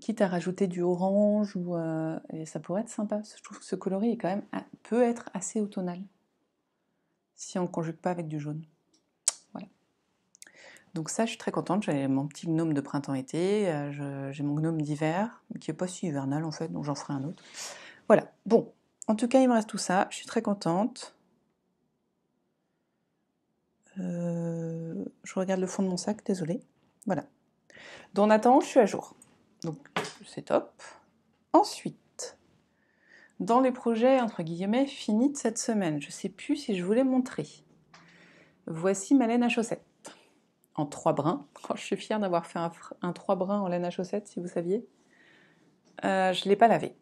quitte à rajouter du orange ou euh, ça pourrait être sympa. Je trouve que ce coloris est quand même peut être assez automnal si on ne conjugue pas avec du jaune. Voilà. Donc ça, je suis très contente. J'ai mon petit gnome de printemps-été, euh, j'ai mon gnome d'hiver qui est pas si hivernal en fait, donc j'en ferai un autre. Voilà. Bon, en tout cas, il me reste tout ça. Je suis très contente. Euh, je regarde le fond de mon sac, désolée. Voilà. en attendant, je suis à jour. Donc c'est top. Ensuite, dans les projets entre guillemets finis de cette semaine, je ne sais plus si je voulais montrer. Voici ma laine à chaussettes en trois brins. [laughs] Oh, je suis fière d'avoir fait un, trois brins en laine à chaussettes, si vous saviez. Euh, je ne l'ai pas lavé.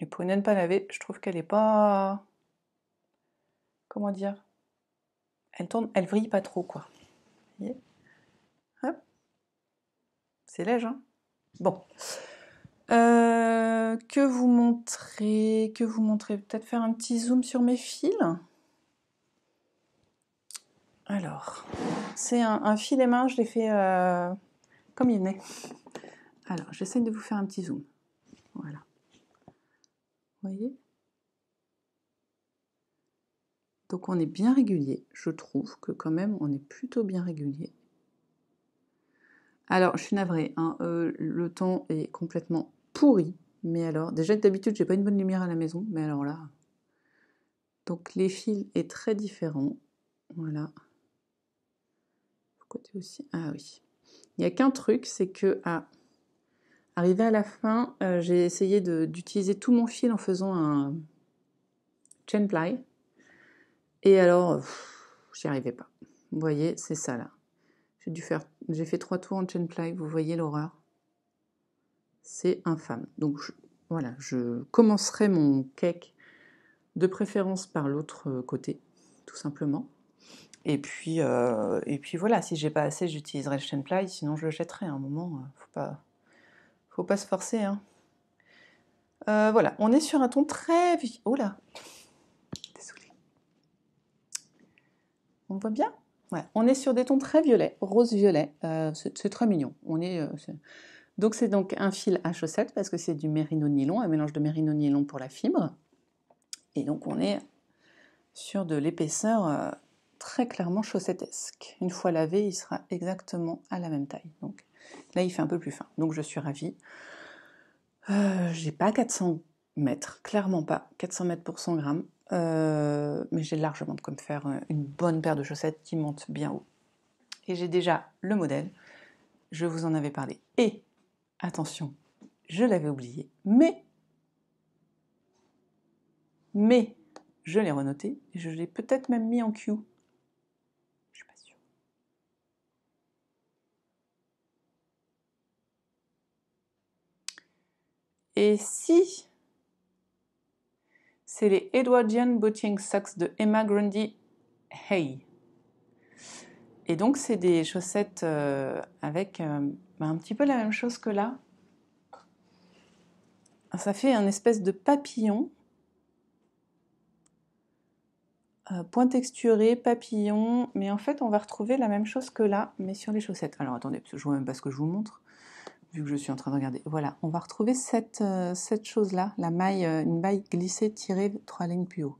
Et pour une laine pas lavée, je trouve qu'elle n'est pas. Comment dire elle tourne, elle vrille pas trop, quoi. Voyez C'est léger, hein Bon. Euh, que vous montrer Que vous montrer Peut-être faire un petit zoom sur mes fils. Alors, c'est un, fil et main, je l'ai fait euh, comme il venait. Alors, j'essaie de vous faire un petit zoom. Voilà. Vous voyez donc on est bien régulier. Je trouve que quand même on est plutôt bien régulier. Alors je suis navrée, hein. euh, le temps est complètement pourri. Mais alors, déjà d'habitude j'ai pas une bonne lumière à la maison, mais alors là. Donc les fils est très différent. Voilà. aussi Ah oui. Il n'y a qu'un truc, c'est que à arriver à la fin, euh, j'ai essayé d'utiliser tout mon fil en faisant un chain ply. Et alors, euh, j'y arrivais pas. Vous voyez, c'est ça là. J'ai dû faire, j'ai fait trois tours en chain ply, vous voyez l'horreur. C'est infâme. Donc voilà, je commencerai mon cake de préférence par l'autre euh, côté, tout simplement. Et puis, euh, et puis voilà, si j'ai pas assez, j'utiliserai le chain ply, sinon je le jetterai à un moment. Faut pas, faut pas se forcer. Hein. voilà, on est sur un ton très. Oh là On voit bien On est sur des tons très violets, rose-violet. Euh, c'est très mignon. On est, euh, Donc c'est donc un fil à chaussettes parce que c'est du mérino nylon, un mélange de mérino nylon pour la fibre. Et donc on est sur de l'épaisseur euh, très clairement chaussettesque. Une fois lavé, il sera exactement à la même taille. Donc là, il fait un peu plus fin. Donc je suis ravie. J'ai pas 400 mètres, clairement pas. 400 mètres pour 100 grammes. Euh, mais j'ai largement de quoi me faire euh, une bonne paire de chaussettes qui monte bien haut. Et j'ai déjà le modèle, je vous en avais parlé. Et, attention, je l'avais oublié, mais, mais, je l'ai renoté, et je l'ai peut-être même mis en queue. Je suis pas sûre. Et si c'est les Edwardian Booting Socks de Emma Grundy Hay. Et donc, c'est des chaussettes euh, avec euh, bah, un petit peu la même chose que là. Ça fait un espèce de papillon. Euh, point texturé, papillon. Mais en fait, on va retrouver la même chose que là, mais sur les chaussettes. Alors, attendez, je vois même pas ce que je vous montre vu que je suis en train de regarder. Voilà, on va retrouver cette, euh, cette chose-là, la maille, euh, une maille glissée tirée trois lignes plus haut.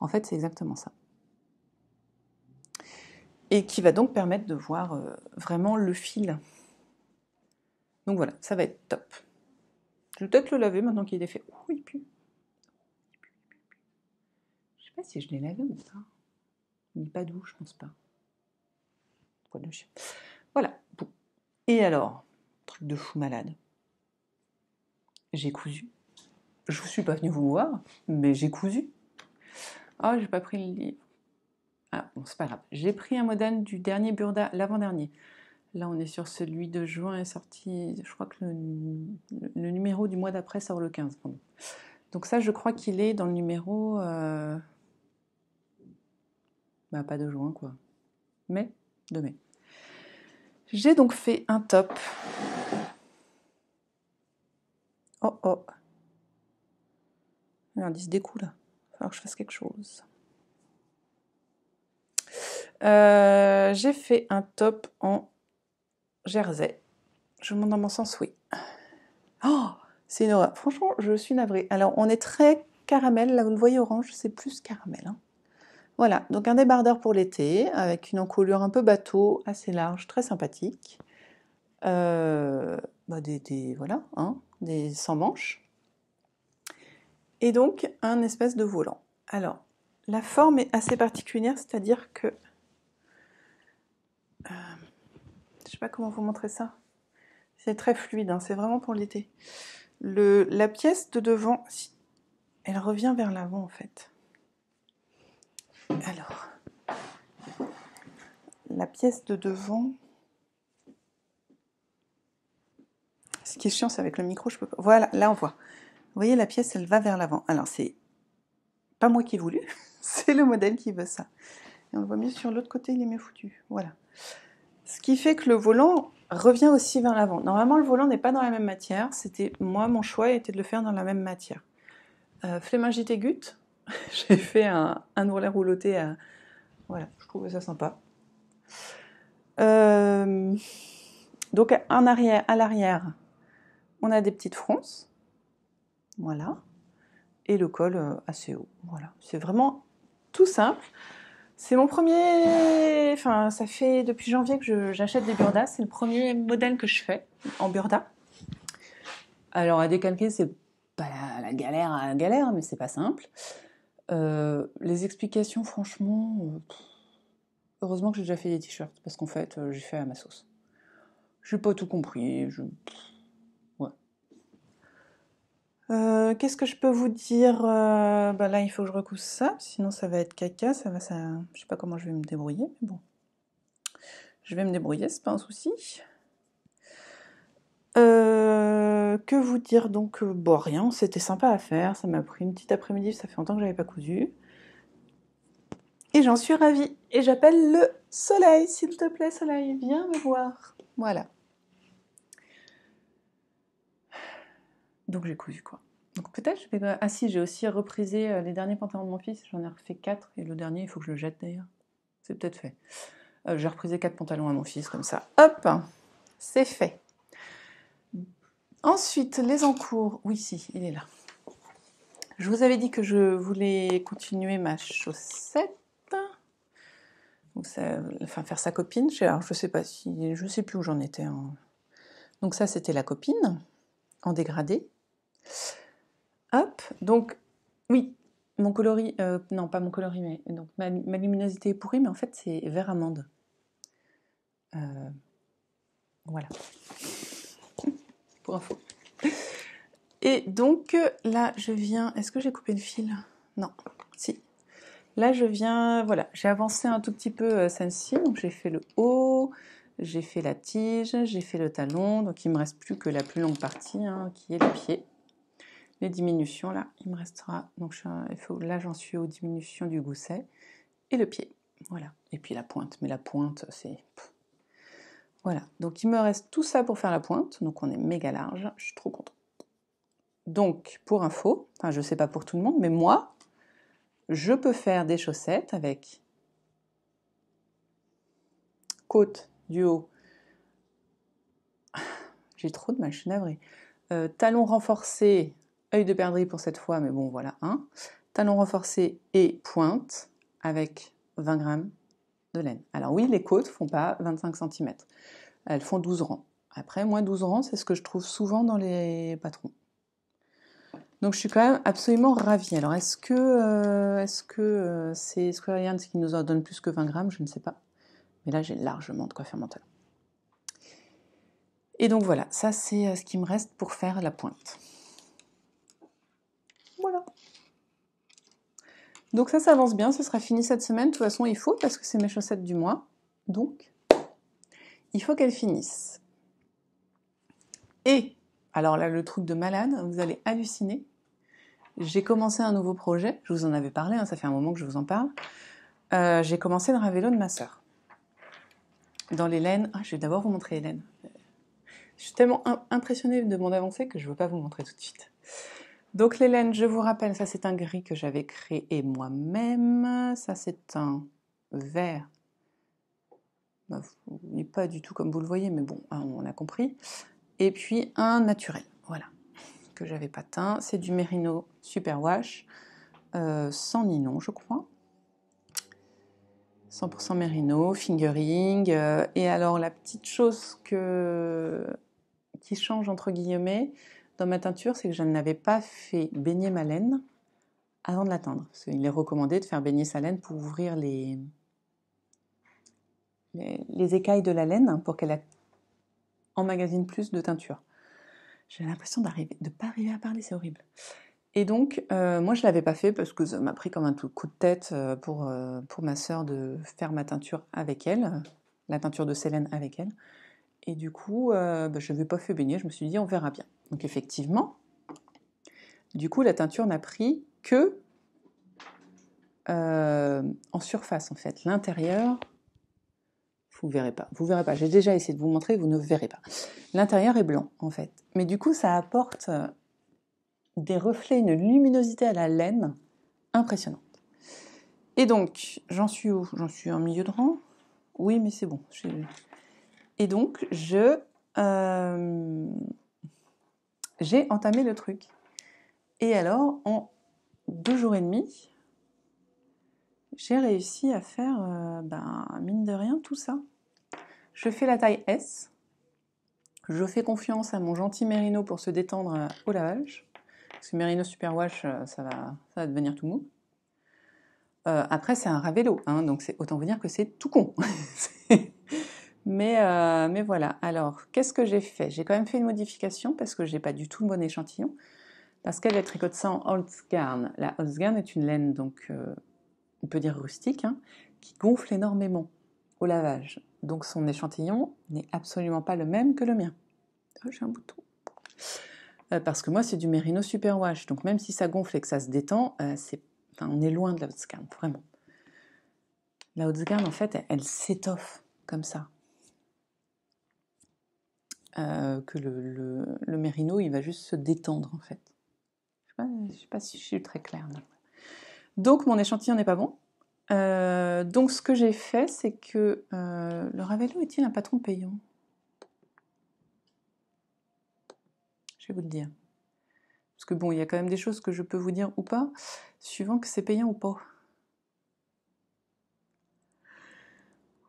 En fait, c'est exactement ça. Et qui va donc permettre de voir euh, vraiment le fil. Donc voilà, ça va être top. Je vais peut-être le laver maintenant qu'il est fait. Oui il pue. Je sais pas si je l'ai lavé ou pas. Il n'est pas doux, je pense pas. Voilà. Et alors, de fou malade. J'ai cousu. Je ne suis pas venue vous voir, mais j'ai cousu. Oh, j'ai pas pris le livre. Ah, bon, c'est pas grave. J'ai pris un modèle du dernier Burda, l'avant-dernier. Là, on est sur celui de juin, est sorti, je crois que le, numéro du mois d'après sort le 15. Donc ça, je crois qu'il est dans le numéro... Euh, bah, pas de juin, quoi. Mais de mai. J'ai donc fait un top Oh oh. il se découle Il va falloir que je fasse quelque chose. Euh, j'ai fait un top en jersey. Je monte dans mon sens, oui. Oh, c'est une Franchement, je suis navrée. Alors, on est très caramel. Là, vous le voyez orange, c'est plus caramel. Hein. Voilà, donc un débardeur pour l'été, avec une encolure un peu bateau, assez large, très sympathique. Euh, bah des, voilà, hein, des sans manches, et donc un espèce de volant. Alors, la forme est assez particulière, c'est-à-dire que... Euh, je ne sais pas comment vous montrer ça. C'est très fluide, hein, c'est vraiment pour l'été. La pièce de devant, elle revient vers l'avant en fait. Alors, la pièce de devant, Ce qui est chiant, c'est avec le micro, je peux pas. Voilà, là on voit. Vous voyez, la pièce, elle va vers l'avant. Alors, c'est pas moi qui ai voulu, [laughs] c'est le modèle qui veut ça. Et on le voit mieux sur l'autre côté, il est mieux foutu. Voilà. Ce qui fait que le volant revient aussi vers l'avant. Normalement, le volant n'est pas dans la même matière. C'était moi, mon choix était de le faire dans la même matière. Euh, et [laughs] j'ai fait un, un ourlet rouloté Voilà, je trouvais ça sympa. Euh, donc, en arrière, à l'arrière, on a des petites fronces, voilà, et le col euh, assez haut. Voilà, c'est vraiment tout simple. C'est mon premier, enfin ça fait depuis janvier que j'achète des burdas, c'est le premier modèle que je fais en burda. Alors à décalquer, c'est pas la, galère à la galère, mais c'est pas simple. Euh, les explications, franchement, euh, heureusement que j'ai déjà fait des t-shirts parce qu'en fait, j'ai fait à ma sauce. J'ai pas tout compris. Je... Euh, qu'est-ce que je peux vous dire euh, bah Là, il faut que je recousse ça, sinon ça va être caca. Ça va, ça... Je sais pas comment je vais me débrouiller, mais bon. Je vais me débrouiller, c'est pas un souci. Euh, que vous dire donc Bon, rien, c'était sympa à faire. Ça m'a pris une petite après-midi, ça fait longtemps que je j'avais pas cousu. Et j'en suis ravie. Et j'appelle le soleil, s'il te plaît, soleil, viens me voir. Voilà. Donc j'ai cousu quoi. Donc peut-être je vais. Ah si, j'ai aussi reprisé euh, les derniers pantalons de mon fils, j'en ai refait quatre. et le dernier, il faut que je le jette d'ailleurs. C'est peut-être fait. Euh, j'ai reprisé quatre pantalons à mon fils comme ça. Hop C'est fait. Ensuite, les encours. Oui, si, il est là. Je vous avais dit que je voulais continuer ma chaussette. enfin, faire sa copine. Alors, je sais pas si, je sais plus où j'en étais. Hein. Donc ça, c'était la copine en dégradé. Hop, donc oui, mon coloris, euh, non pas mon coloris, mais donc ma, luminosité est pourrie, mais en fait c'est vert amande. Euh, voilà. Pour info. Et donc là je viens, est-ce que j'ai coupé le fil Non, si. Là je viens, voilà, j'ai avancé un tout petit peu euh, celle-ci, donc j'ai fait le haut, j'ai fait la tige, j'ai fait le talon, donc il ne me reste plus que la plus longue partie hein, qui est le pied les diminutions, là, il me restera, donc il faut, là j'en suis aux diminutions du gousset et le pied. Voilà. Et puis la pointe, mais la pointe, c'est... Voilà, donc il me reste tout ça pour faire la pointe, donc on est méga large, je suis trop contente. Donc, pour info, enfin je sais pas pour tout le monde, mais moi, je peux faire des chaussettes avec côte du haut. [sighs] J'ai trop de mal, je suis navrée. Euh, renforcé œil de perdrix pour cette fois, mais bon, voilà un. Hein. Talon renforcé et pointe avec 20 grammes de laine. Alors oui, les côtes ne font pas 25 cm. Elles font 12 rangs. Après, moins 12 rangs, c'est ce que je trouve souvent dans les patrons. Donc je suis quand même absolument ravie. Alors est-ce que euh, est-ce que euh, c'est Square qui nous en donne plus que 20 grammes Je ne sais pas. Mais là, j'ai largement de quoi faire mon talon. Et donc voilà, ça c'est euh, ce qui me reste pour faire la pointe. Donc ça, ça avance bien, ça sera fini cette semaine. De toute façon, il faut, parce que c'est mes chaussettes du mois. Donc, il faut qu'elles finissent. Et, alors là, le truc de malade, vous allez halluciner. J'ai commencé un nouveau projet, je vous en avais parlé, hein, ça fait un moment que je vous en parle. Euh, j'ai commencé le vélo de ma sœur. Dans l'Hélène. ah, je vais d'abord vous montrer Hélène. Je suis tellement impressionnée de mon avancée que je ne veux pas vous montrer tout de suite. Donc l'Hélène, je vous rappelle, ça c'est un gris que j'avais créé moi-même. Ça c'est un vert. Bah, pas du tout comme vous le voyez, mais bon, hein, on a compris. Et puis un naturel, voilà, que j'avais pas teint. C'est du Merino Super Wash, euh, sans ninon je crois. 100% Merino, fingering. Euh, et alors la petite chose que... qui change entre guillemets, dans ma teinture, c'est que je n'avais pas fait baigner ma laine avant de la teindre. Il est recommandé de faire baigner sa laine pour ouvrir les, les, écailles de la laine pour qu'elle emmagasine plus de teinture. J'ai l'impression d'arriver, de pas arriver à parler, c'est horrible. Et donc, euh, moi, je l'avais pas fait parce que ça m'a pris comme un tout coup de tête euh, pour, euh, pour ma soeur de faire ma teinture avec elle, la teinture de laines avec elle. Et du coup, bah, je ne je pas fait baigner. Je me suis dit, on verra bien. Donc effectivement, du coup, la teinture n'a pris que euh, en surface, en fait. L'intérieur, vous verrez pas. Vous verrez pas. J'ai déjà essayé de vous montrer, vous ne verrez pas. L'intérieur est blanc, en fait. Mais du coup, ça apporte euh, des reflets, une luminosité à la laine impressionnante. Et donc, j'en suis où J'en suis en milieu de rang. Oui, mais c'est bon. Et donc, je... Euh, j'ai entamé le truc. Et alors, en deux jours et demi, j'ai réussi à faire, euh, ben, mine de rien, tout ça. Je fais la taille S. Je fais confiance à mon gentil Merino pour se détendre euh, au lavage. Parce que Merino Superwash, euh, ça va, ça va devenir tout mou. après, c'est un Ravello, hein, donc c'est, autant vous dire que c'est tout con. [laughs] Mais, euh, mais voilà, alors qu'est-ce que j'ai fait J'ai quand même fait une modification parce que j'ai pas du tout le bon échantillon. Parce qu'elle est ça en Holzgarn. La Holzgarn est une laine, donc euh, on peut dire rustique, hein, qui gonfle énormément au lavage. Donc son échantillon n'est absolument pas le même que le mien. Ah, j'ai un bouton. Euh, parce que moi, c'est du Merino Superwash. Donc même si ça gonfle et que ça se détend, on est loin de la Oldsgarn, vraiment. La Oldsgarn, en fait, elle s'étoffe comme ça. Euh, que le, mérino, il va juste se détendre en fait. Je ne sais, pas si je suis très claire. Donc mon échantillon n'est pas bon. Euh, donc ce que j'ai fait, c'est que euh, le Ravello est-il un patron payant Je vais vous le dire. Parce que bon, il y a quand même des choses que je peux vous dire ou pas, suivant que c'est payant ou pas.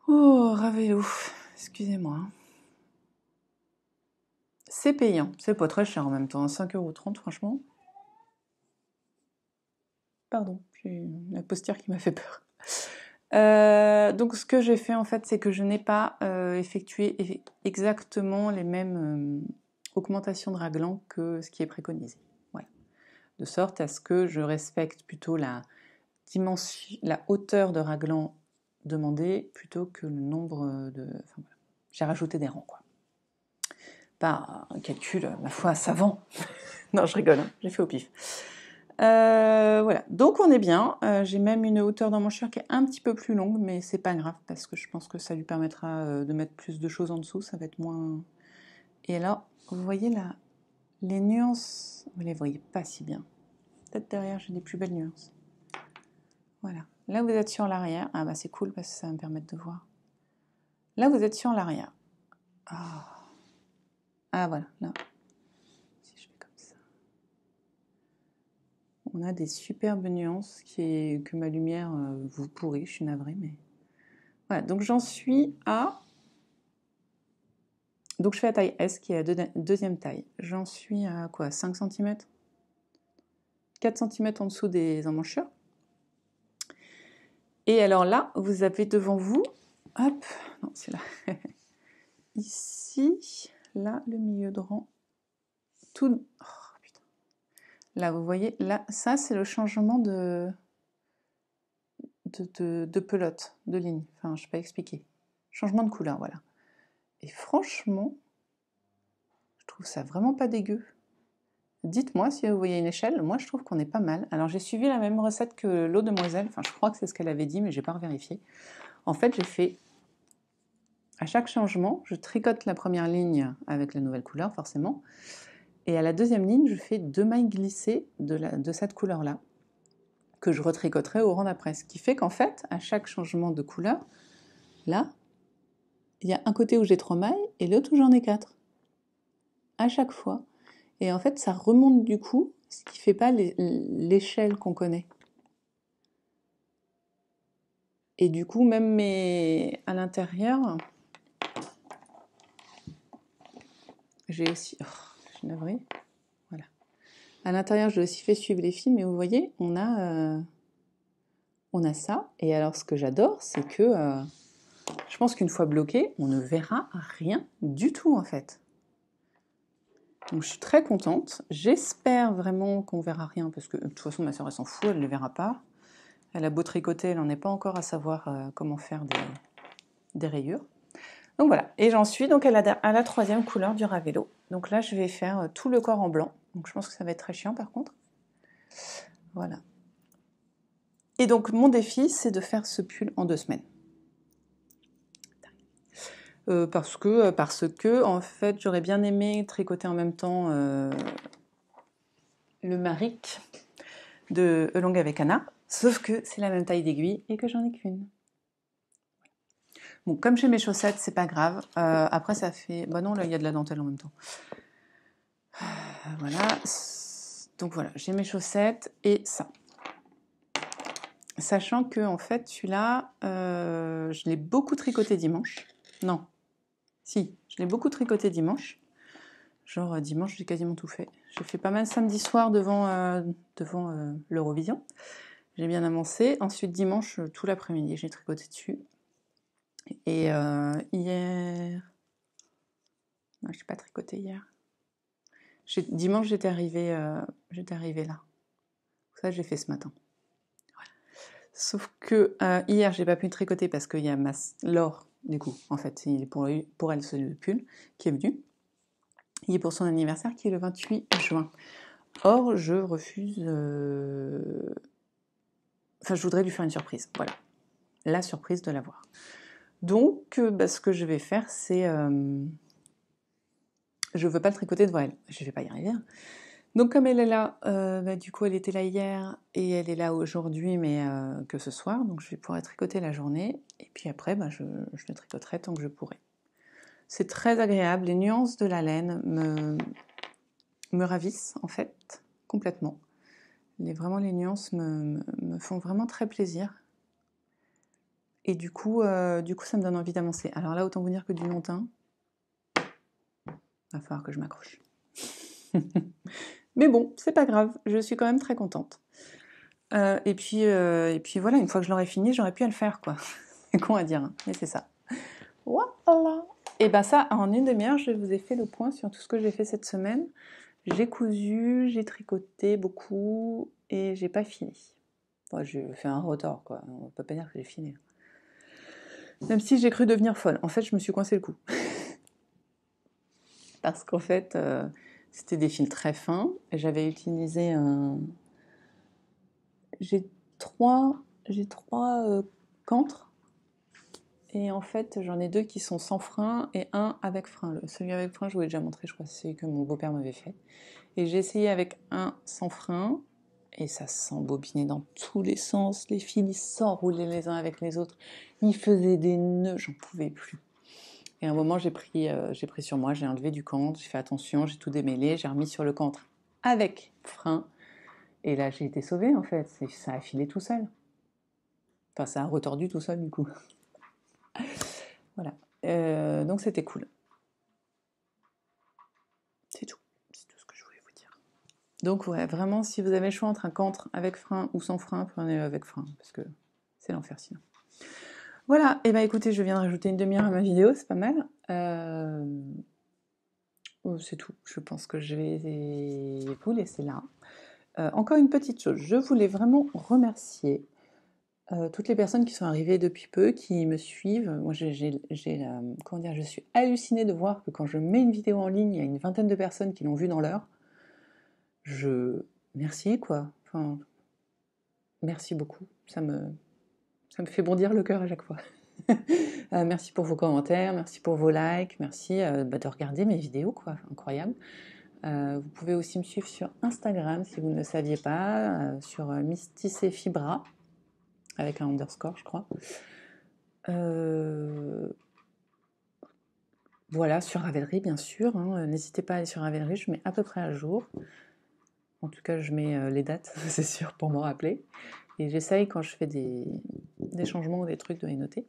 Oh, Ravello, excusez-moi. Hein. C'est payant, c'est pas très cher en même temps, 5,30€ franchement. Pardon, j'ai la postière qui m'a fait peur. Euh, donc ce que j'ai fait en fait, c'est que je n'ai pas euh, effectué exactement les mêmes euh, augmentations de raglan que ce qui est préconisé. Voilà. De sorte à ce que je respecte plutôt la, dimension, la hauteur de raglan demandée plutôt que le nombre de... J'ai rajouté des rangs quoi. Pas un calcul, ma foi, savant. [laughs] non, je rigole, hein, j'ai fait au pif. Euh, voilà, donc on est bien. Euh, j'ai même une hauteur dans mon shirt qui est un petit peu plus longue, mais c'est pas grave parce que je pense que ça lui permettra euh, de mettre plus de choses en dessous, ça va être moins. Et là, vous voyez là, les nuances, vous les voyez pas si bien. Peut-être derrière, j'ai des plus belles nuances. Voilà. Là, vous êtes sur l'arrière. Ah bah c'est cool parce que ça va me permettre de voir. Là, vous êtes sur l'arrière. Ah, ah voilà, là. Si je fais comme ça. On a des superbes nuances qui est, que ma lumière euh, vous pourrit, je suis navrée, mais. Voilà, donc j'en suis à. Donc je fais la taille S qui est la deuxième taille. J'en suis à quoi 5 cm 4 cm en dessous des emmanchures. Et alors là, vous avez devant vous, hop, non, c'est là, [laughs] ici, là le milieu de rang. Tout... Oh, là, vous voyez, là, ça, c'est le changement de... De, pelote, de ligne. Enfin, je ne sais pas expliquer. Changement de couleur, voilà. Et franchement, je trouve ça vraiment pas dégueu. Dites-moi si vous voyez une échelle. Moi, je trouve qu'on est pas mal. Alors, j'ai suivi la même recette que l'eau demoiselle. Enfin, je crois que c'est ce qu'elle avait dit, mais j'ai pas vérifié. En fait, j'ai fait à chaque changement, je tricote la première ligne avec la nouvelle couleur, forcément. Et à la deuxième ligne, je fais deux mailles glissées de, cette couleur-là, que je retricoterai au rang d'après. Ce qui fait qu'en fait, à chaque changement de couleur, là, il y a un côté où j'ai trois mailles et l'autre où j'en ai quatre. À chaque fois. Et en fait, ça remonte du coup, ce qui ne fait pas l'échelle qu'on connaît. Et du coup, même mes... à l'intérieur, J'ai aussi. Oh, je Voilà. À l'intérieur, j'ai aussi fait suivre les films. Et vous voyez, on a, euh, on a ça. Et alors, ce que j'adore, c'est que euh, je pense qu'une fois bloqué, on ne verra rien du tout, en fait. Donc, je suis très contente. J'espère vraiment qu'on verra rien, parce que de toute façon, ma soeur, elle s'en fout, elle ne le verra pas. Elle a beau tricoter, elle n'en est pas encore à savoir euh, comment faire des rayures. Donc voilà, et j'en suis donc à la, troisième couleur du Ravello. Donc là, je vais faire euh, tout le corps en blanc. Donc je pense que ça va être très chiant par contre. Voilà. Et donc mon défi, c'est de faire ce pull en deux semaines. Euh, parce que, euh, parce que, en fait, j'aurais bien aimé tricoter en même temps le Maric de Long avec Anna, sauf que c'est la même taille d'aiguille et que j'en ai qu'une. Bon, comme j'ai mes chaussettes, c'est pas grave. Euh, après, ça fait. Bah non, là, il y a de la dentelle en même temps. Euh, voilà. Donc voilà, j'ai mes chaussettes et ça. Sachant que, en fait, celui-là, euh, je l'ai beaucoup tricoté dimanche. Non. Si, je l'ai beaucoup tricoté dimanche. Genre, dimanche, j'ai quasiment tout fait. J'ai fait pas mal samedi soir devant, devant l'Eurovision. J'ai bien avancé. Ensuite, dimanche, tout l'après-midi, j'ai tricoté dessus. Et euh, hier. je n'ai pas tricoté hier. Dimanche, j'étais arrivée, euh, là. Ça, j'ai fait ce matin. Sauf que euh, hier, j'ai pas pu tricoter parce qu'il y a Laure, du coup, en fait, il pour, pour elle, ce pull qui est venu. Il est pour son anniversaire qui est le 28 juin. Or, je refuse. Euh, enfin, je voudrais lui faire une surprise. Voilà. La surprise de l'avoir. Donc, euh, bah, ce que je vais faire, c'est... je euh, je veux pas le tricoter devant elle. Je vais pas y arriver. Hein. Donc, comme elle est là, euh, bah, du coup, elle était là hier et elle est là aujourd'hui, mais que ce soir. Donc, je vais pouvoir tricoter la journée. Et puis après, bah, je, le tricoterai tant que je pourrai. C'est très agréable. Les nuances de la laine me, ravissent, en fait, complètement. vraiment, les nuances me font vraiment très plaisir. Et du coup, euh, du coup, ça me donne envie d'avancer. Alors là, autant vous dire que du il va falloir que je m'accroche. [laughs] Mais bon, c'est pas grave, je suis quand même très contente. Euh, et, puis, euh, et puis voilà, une fois que je l'aurai fini, j'aurais pu le faire, quoi. [laughs] c'est con à dire, hein, mais c'est ça. Voilà Et ben ça, en une demi-heure, je vous ai fait le point sur tout ce que j'ai fait cette semaine. J'ai cousu, j'ai tricoté beaucoup et j'ai pas fini. Moi, j'ai fait un retort, quoi. On peut pas dire que j'ai fini. Même si j'ai cru devenir folle. En fait, je me suis coincé le cou. [laughs] Parce qu'en fait, euh, c'était des fils très fins. J'avais utilisé un. J'ai trois, j'ai trois euh, cantres. Et en fait, j'en ai deux qui sont sans frein et un avec frein. Celui avec frein, je vous l'ai déjà montré, je crois c'est celui que mon beau-père m'avait fait. Et j'ai essayé avec un sans frein et ça s'embobinait dans tous les sens. Les fils s'enroulaient les uns avec les autres. Ils faisaient des nœuds, j'en pouvais plus. Et à un moment, j'ai pris, euh, j'ai pris sur moi, j'ai enlevé du compte, j'ai fait attention, j'ai tout démêlé, j'ai remis sur le contre avec frein. Et là, j'ai été sauvée en fait. Ça a filé tout seul. Enfin, ça a retordu tout seul du coup. [laughs] voilà. Euh, donc c'était cool. Donc ouais, vraiment, si vous avez le choix entre un cantre avec frein ou sans frein, prenez-le avec frein, parce que c'est l'enfer sinon. Voilà, et eh bah ben, écoutez, je viens de rajouter une demi-heure à ma vidéo, c'est pas mal. Euh, oh, c'est tout, je pense que je vais vous laisser là. Euh, encore une petite chose, je voulais vraiment remercier euh, toutes les personnes qui sont arrivées depuis peu, qui me suivent. Moi, j'ai, comment dire, je suis hallucinée de voir que quand je mets une vidéo en ligne, il y a une vingtaine de personnes qui l'ont vue dans l'heure je merci quoi. Enfin, merci beaucoup. Ça me ça me fait bondir le cœur à chaque fois. [laughs] Euh, merci pour vos commentaires, merci pour vos likes, merci euh, bah, de regarder mes vidéos quoi, incroyable. Euh, vous pouvez aussi me suivre sur Instagram si vous ne le saviez pas, sur Mystis avec un underscore je crois. Voilà, sur Ravelry bien sûr. Hein. N'hésitez pas à aller sur Ravelry, je mets à peu près à jour. En tout cas, je mets euh, les dates, [laughs] c'est sûr, pour m'en rappeler. Et j'essaye quand je fais des, changements ou des trucs de les noter.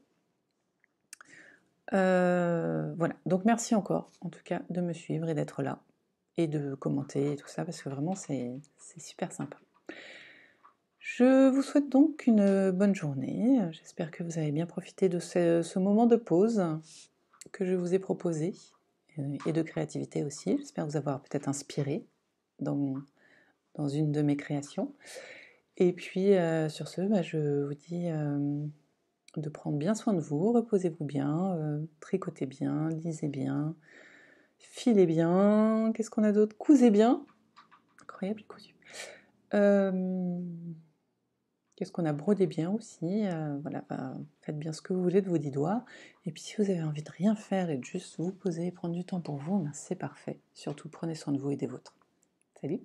Euh, voilà, donc merci encore en tout cas de me suivre et d'être là et de commenter et tout ça parce que vraiment c'est super sympa. Je vous souhaite donc une bonne journée. J'espère que vous avez bien profité de ce, moment de pause que je vous ai proposé euh, et de créativité aussi. J'espère vous avoir peut-être inspiré dans, dans une de mes créations. Et puis euh, sur ce, bah, je vous dis euh, de prendre bien soin de vous, reposez-vous bien, euh, tricotez bien, lisez bien, filez bien, qu'est-ce qu'on a d'autre Cousez bien. Incroyable, cousu. qu'est-ce qu'on a Brodez bien aussi. voilà, bah, faites bien ce que vous voulez de vos dix doigts. Et puis si vous avez envie de rien faire et de juste vous poser et prendre du temps pour vous, ben, c'est parfait. Surtout prenez soin de vous et des vôtres. Salut